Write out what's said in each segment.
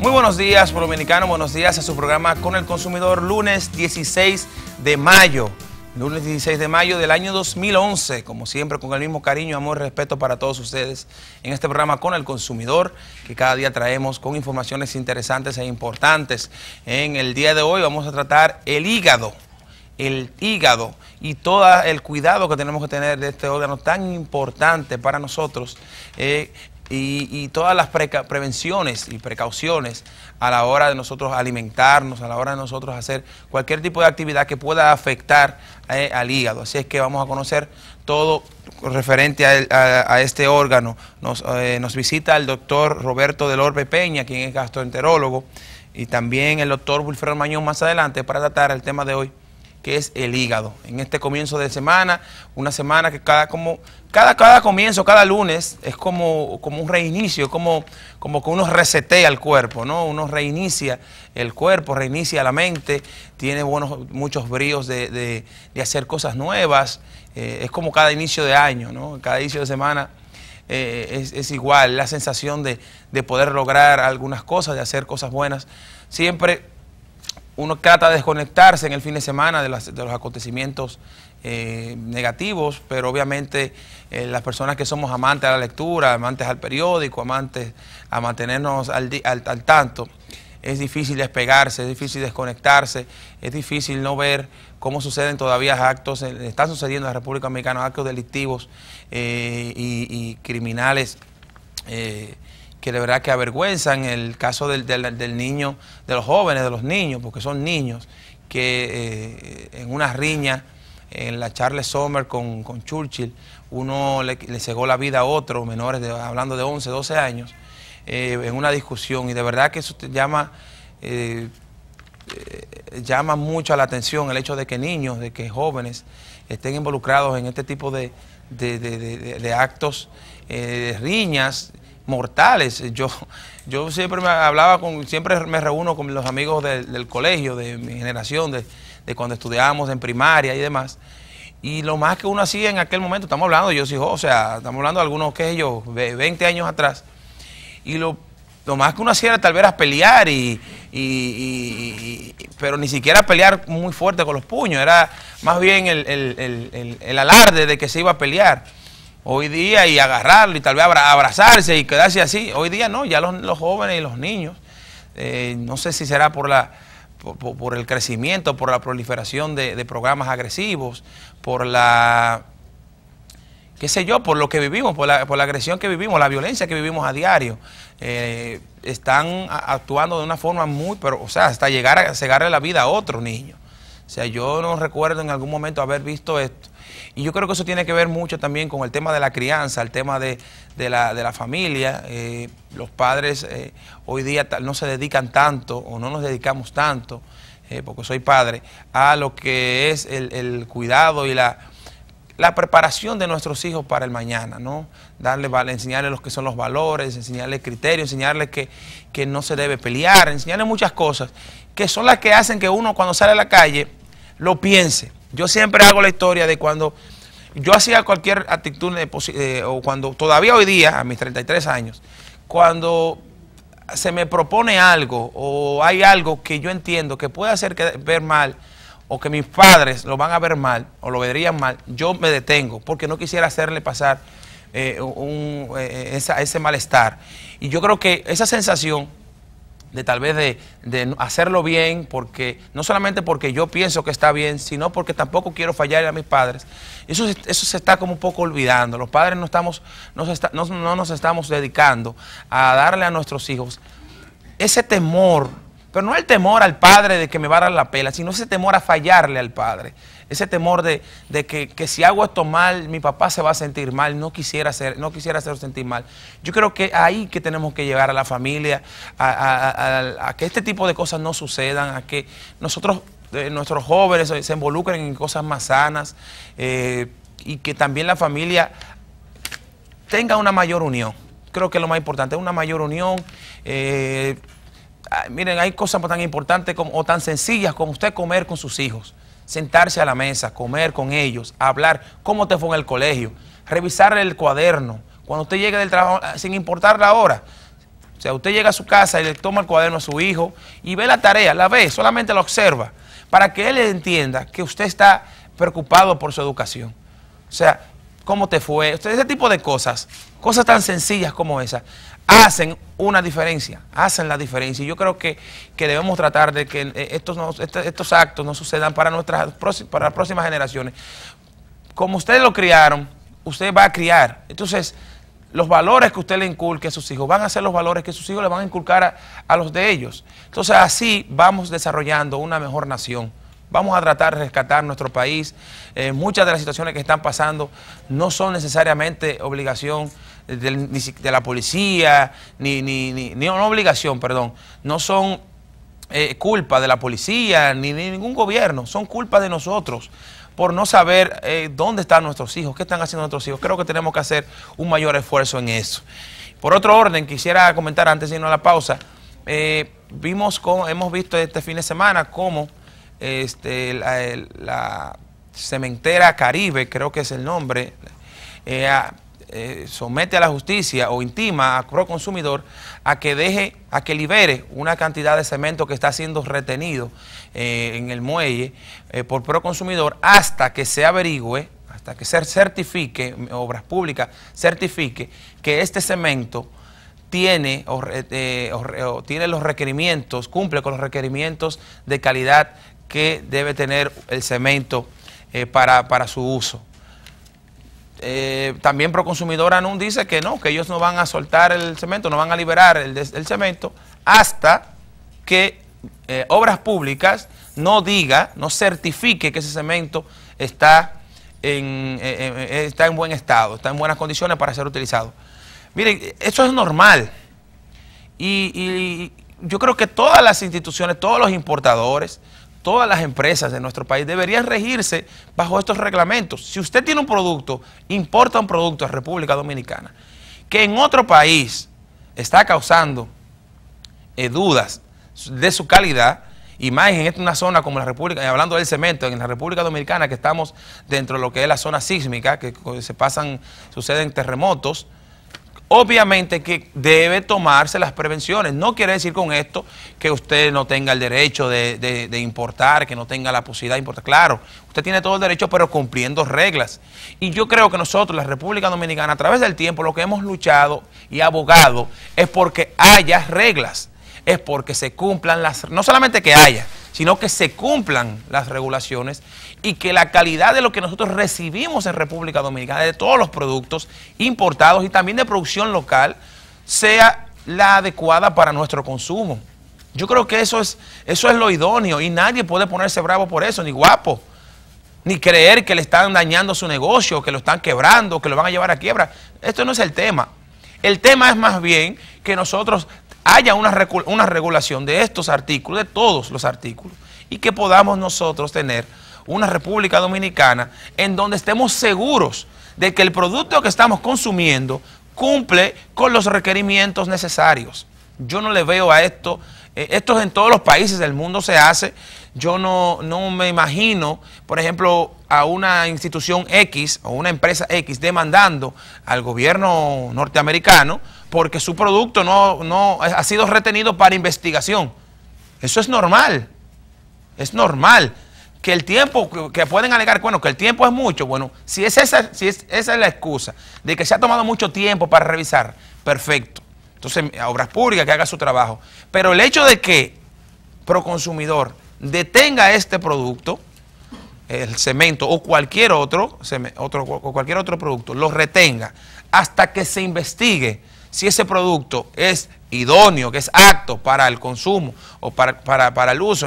Muy buenos días, por dominicano, buenos días a su programa con el consumidor, lunes 16 de mayo. Lunes 16 de mayo del año 2011, como siempre, con el mismo cariño, amor y respeto para todos ustedes en este programa con el consumidor, que cada día traemos con informaciones interesantes e importantes. En el día de hoy vamos a tratar el hígado, el hígado y todo el cuidado que tenemos que tener de este órgano tan importante para nosotros, eh, y, todas las prevenciones y precauciones a la hora de nosotros alimentarnos, a la hora de nosotros hacer cualquier tipo de actividad que pueda afectar eh, al hígado. Así es que vamos a conocer todo referente a, este órgano. Eh, nos, visita el doctor Roberto Delorbe Peña, quien es gastroenterólogo, y también el doctor Wilfredo Mañón más adelante para tratar el tema de hoy que es el hígado. En este comienzo de semana, una semana que cada como cada, cada comienzo, cada lunes es como, como un reinicio, como, como que uno resetea el cuerpo, ¿no? Uno reinicia el cuerpo, reinicia la mente, tiene buenos, muchos bríos de, hacer cosas nuevas. Eh, es como cada inicio de año, ¿no? Cada inicio de semana. Eh, es, igual, la sensación de, de poder lograr algunas cosas, de hacer cosas buenas, siempre uno trata de desconectarse en el fin de semana de, los acontecimientos eh, negativos, pero obviamente eh, las personas que somos amantes a la lectura, amantes al periódico, amantes a mantenernos al, al, tanto, es difícil despegarse, es difícil desconectarse, es difícil no ver cómo suceden todavía actos, eh, están sucediendo en la República Dominicana actos delictivos y, criminales que de verdad que avergüenzan el caso del, del, niño, de los jóvenes, de los niños, porque son niños que eh, en una riña, en la Charles Sommer con, con Churchill, uno le, cegó la vida a otro, menores, hablando de 11, 12 años, eh, en una discusión, y de verdad que eso llama... Eh, eh, llama mucho la atención el hecho de que niños, de que jóvenes estén involucrados en este tipo de, de, de, de, de, actos, riñas, mortales. Yo, yo siempre me hablaba con, siempre me reúno con los amigos del, colegio, de mi generación, de, cuando estudiábamos en primaria y demás. Y lo más que uno hacía en aquel momento, estamos hablando, yo sí, o sea, estamos hablando de algunos que ellos, 20 años atrás. Y lo, lo más que uno hacía era tal vez era pelear y, pero ni siquiera pelear muy fuerte con los puños, era más bien el alarde de que se iba a pelear hoy día y agarrarlo y tal vez abrazarse y quedarse así. Hoy día no, ya los, jóvenes y los niños, eh, no sé si será por la... Por, el crecimiento, por la proliferación de, programas agresivos, por la qué sé yo, por lo que vivimos, por la, agresión que vivimos, la violencia que vivimos a diario. Eh, están actuando de una forma muy, pero, o sea, hasta llegar a cegarle la vida a otro niño O sea, yo no recuerdo en algún momento haber visto esto, y yo creo que eso tiene que ver mucho también con el tema de la crianza, el tema de, la, familia. Eh, los padres eh, hoy día no se dedican tanto o no nos dedicamos tanto, eh, porque soy padre, a lo que es el, cuidado y la preparación de nuestros hijos para el mañana, ¿no? Darle, enseñarles los que son los valores, enseñarles criterios, enseñarles que, que, no se debe pelear, enseñarles muchas cosas que son las que hacen que uno cuando sale a la calle lo piense. Yo siempre hago la historia de cuando yo hacía cualquier actitud eh, o cuando todavía hoy día, a mis 33 años, cuando se me propone algo o hay algo que yo entiendo que puede hacer que, ver mal o que mis padres lo van a ver mal o lo verían mal, yo me detengo porque no quisiera hacerle pasar eh, eh, ese malestar. Y yo creo que esa sensación de tal vez de, hacerlo bien, porque no solamente porque yo pienso que está bien, sino porque tampoco quiero fallar a mis padres. Eso, eso se está como un poco olvidando. Los padres no, estamos, no, no nos estamos dedicando a darle a nuestros hijos ese temor pero no el temor al padre de que me va a dar la pela, sino ese temor a fallarle al padre. Ese temor de, que, si hago esto mal, mi papá se va a sentir mal, no quisiera, hacer, no quisiera hacerlo sentir mal. Yo creo que ahí que tenemos que llegar a la familia, a, que este tipo de cosas no sucedan, a que nosotros, eh, nuestros jóvenes se involucren en cosas más sanas eh, y que también la familia tenga una mayor unión. Creo que es lo más importante, una mayor unión. Eh, Ah, miren, hay cosas tan importantes como, o tan sencillas como usted comer con sus hijos, sentarse a la mesa, comer con ellos, hablar cómo te fue en el colegio, revisar el cuaderno. Cuando usted llegue del trabajo, ah, sin importar la hora, o sea, usted llega a su casa y le toma el cuaderno a su hijo y ve la tarea, la ve, solamente la observa, para que él entienda que usted está preocupado por su educación. O sea, cómo te fue, ese tipo de cosas, cosas tan sencillas como esas, hacen una diferencia, hacen la diferencia. Y yo creo que, debemos tratar de que eh, este, estos, actos no sucedan para nuestras para las próximas generaciones. Como ustedes lo criaron, usted va a criar. Entonces, los valores que usted le inculque a sus hijos van a ser los valores que sus hijos le van a inculcar a, los de ellos. Entonces, así vamos desarrollando una mejor nación. Vamos a tratar de rescatar nuestro país. Eh, muchas de las situaciones que están pasando no son necesariamente obligación de, la policía, ni, ni, una obligación, perdón, no son eh, culpa de la policía ni de ningún gobierno, son culpa de nosotros por no saber eh, dónde están nuestros hijos, qué están haciendo nuestros hijos. Creo que tenemos que hacer un mayor esfuerzo en eso. Por otro orden, quisiera comentar antes de irnos a la pausa, eh, vimos cómo, hemos visto este fin de semana cómo este, la, cementera Caribe, creo que es el nombre, eh, eh, somete a la justicia o intima a Proconsumidor a que deje, a que libere una cantidad de cemento que está siendo retenido eh, en el muelle eh, por Proconsumidor hasta que se averigüe, hasta que se certifique, Obras Públicas certifique que este cemento tiene, los requerimientos, cumple con los requerimientos de calidad que debe tener el cemento para su uso. Eh, también Proconsumidor Anun dice que no, que ellos no van a soltar el cemento, no van a liberar el, cemento hasta que eh, Obras Públicas no diga, no certifique que ese cemento está en, eh, está en buen estado, está en buenas condiciones para ser utilizado. Miren, eso es normal. y yo creo que todas las instituciones, todos los importadores, todas las empresas de nuestro país deberían regirse bajo estos reglamentos. Si usted tiene un producto, importa un producto a República Dominicana, que en otro país está causando eh, dudas de su calidad, y más en una zona como la República, hablando del cemento, en la República Dominicana, que estamos dentro de lo que es la zona sísmica, que se pasan, suceden terremotos, Obviamente que debe tomarse las prevenciones. No quiere decir con esto que usted no tenga el derecho de, importar, que no tenga la posibilidad de importar. Claro, usted tiene todo el derecho, pero cumpliendo reglas. Y yo creo que nosotros, la República Dominicana, a través del tiempo, lo que hemos luchado y abogado es porque haya reglas, es porque se cumplan las, no solamente que haya, sino que se cumplan las regulaciones y que la calidad de lo que nosotros recibimos en República Dominicana, de todos los productos importados y también de producción local, sea la adecuada para nuestro consumo. Yo creo que eso es, eso es lo idóneo y nadie puede ponerse bravo por eso, ni guapo, ni creer que le están dañando su negocio, que lo están quebrando, que lo van a llevar a quiebra. Esto no es el tema. El tema es más bien que nosotros haya una, una regulación de estos artículos, de todos los artículos, y que podamos nosotros tener una República Dominicana en donde estemos seguros de que el producto que estamos consumiendo cumple con los requerimientos necesarios. Yo no le veo a esto, eh, esto en todos los países del mundo se hace, yo no, me imagino, por ejemplo, a una institución X o una empresa X demandando al gobierno norteamericano porque su producto no, no ha sido retenido para investigación. Eso es normal, es normal que el tiempo, que pueden alegar, bueno, que el tiempo es mucho, bueno, si, es esa, si es, esa la excusa de que se ha tomado mucho tiempo para revisar, perfecto. Entonces, Obras Públicas que haga su trabajo. Pero el hecho de que Proconsumidor detenga este producto, el cemento o cualquier otro, otro, o cualquier otro producto, lo retenga hasta que se investigue si ese producto es idóneo, que es apto para el consumo o para, el uso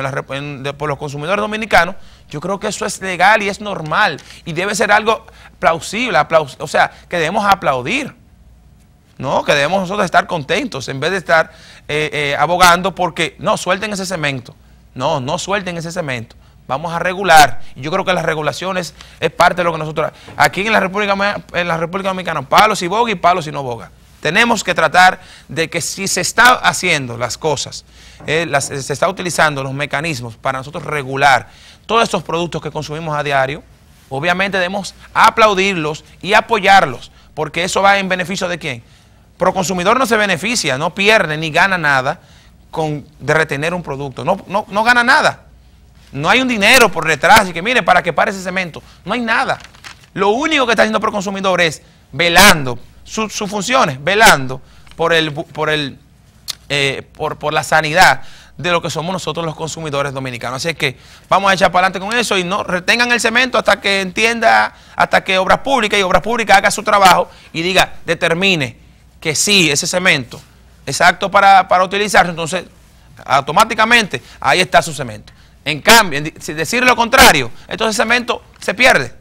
por los consumidores dominicanos, yo creo que eso es legal y es normal y debe ser algo plausible, o sea, que debemos aplaudir, ¿no? Que debemos nosotros estar contentos en vez de estar eh, eh, abogando porque, no, suelten ese cemento, no, no suelten ese cemento. Vamos a regular. Yo creo que las regulaciones es parte de lo que nosotros... Aquí en la República, en la República Dominicana, palos y boga y palos y no boga. Tenemos que tratar de que si se está haciendo las cosas, eh, eh, se está utilizando los mecanismos para nosotros regular todos estos productos que consumimos a diario, obviamente debemos aplaudirlos y apoyarlos, porque eso va en beneficio de quién. Proconsumidor no se beneficia, no pierde ni gana nada con, de retener un producto, no, no, no gana nada. No hay un dinero por detrás y que mire para que pare ese cemento. No hay nada. Lo único que está haciendo Proconsumidor es velando sus funciones, velando por, el, por, el, eh, por, la sanidad de lo que somos nosotros los consumidores dominicanos. Así es que vamos a echar para adelante con eso y no retengan el cemento hasta que entienda, hasta que Obras Públicas y Obras Públicas haga su trabajo y diga, determine que sí, ese cemento es apto para, para entonces automáticamente ahí está su cemento. En cambio, si decir lo contrario, entonces el cemento se pierde.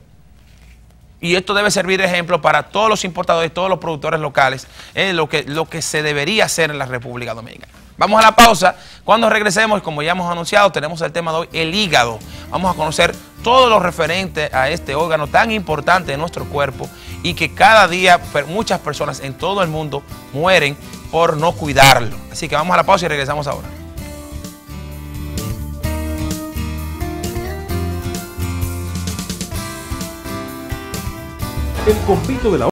Y esto debe servir de ejemplo para todos los importadores, todos los productores locales, lo, que, lo que se debería hacer en la República Dominicana. Vamos a la pausa. Cuando regresemos, como ya hemos anunciado, tenemos el tema de hoy, el hígado. Vamos a conocer todo lo referente a este órgano tan importante de nuestro cuerpo y que cada día muchas personas en todo el mundo mueren por no cuidarlo. Así que vamos a la pausa y regresamos ahora. el compito de la